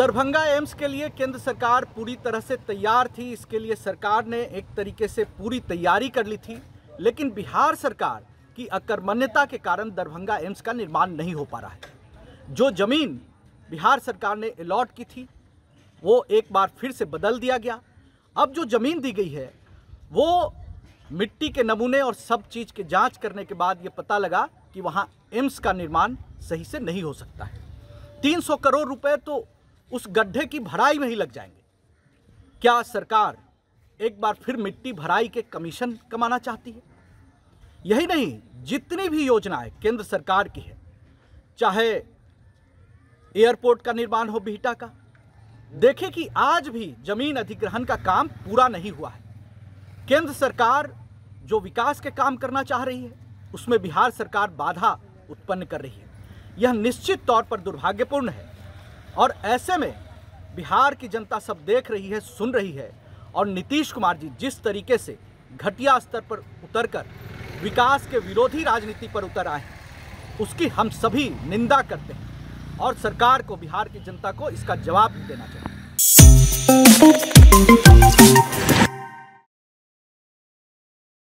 Darbhanga AIIMS के लिए केंद्र सरकार पूरी तरह से तैयार थी इसके लिए सरकार ने एक तरीके से पूरी तैयारी कर ली थी लेकिन बिहार सरकार की अकर्मण्यता के कारण दरभंगा एम्स का निर्माण नहीं हो पा रहा है जो ज़मीन बिहार सरकार ने अलॉट की थी वो एक बार फिर से बदल दिया गया अब जो ज़मीन दी गई है वो मिट्टी के नमूने और सब चीज़ की जांच करने के बाद ये पता लगा कि वहाँ एम्स का निर्माण सही से नहीं हो सकता है तीन करोड़ रुपये तो उस गड्ढे की भराई में ही लग जाएंगे क्या सरकार एक बार फिर मिट्टी भराई के कमीशन कमाना चाहती है यही नहीं जितनी भी योजनाएं केंद्र सरकार की है चाहे एयरपोर्ट का निर्माण हो बिहटा का देखें कि आज भी जमीन अधिग्रहण का काम पूरा नहीं हुआ है केंद्र सरकार जो विकास के काम करना चाह रही है उसमें बिहार सरकार बाधा उत्पन्न कर रही है यह निश्चित तौर पर दुर्भाग्यपूर्ण है और ऐसे में बिहार की जनता सब देख रही है सुन रही है और नीतीश कुमार जी जिस तरीके से घटिया स्तर पर उतरकर विकास के विरोधी राजनीति पर उतर आए हैं उसकी हम सभी निंदा करते हैं और सरकार को बिहार की जनता को इसका जवाब भी देना चाहिए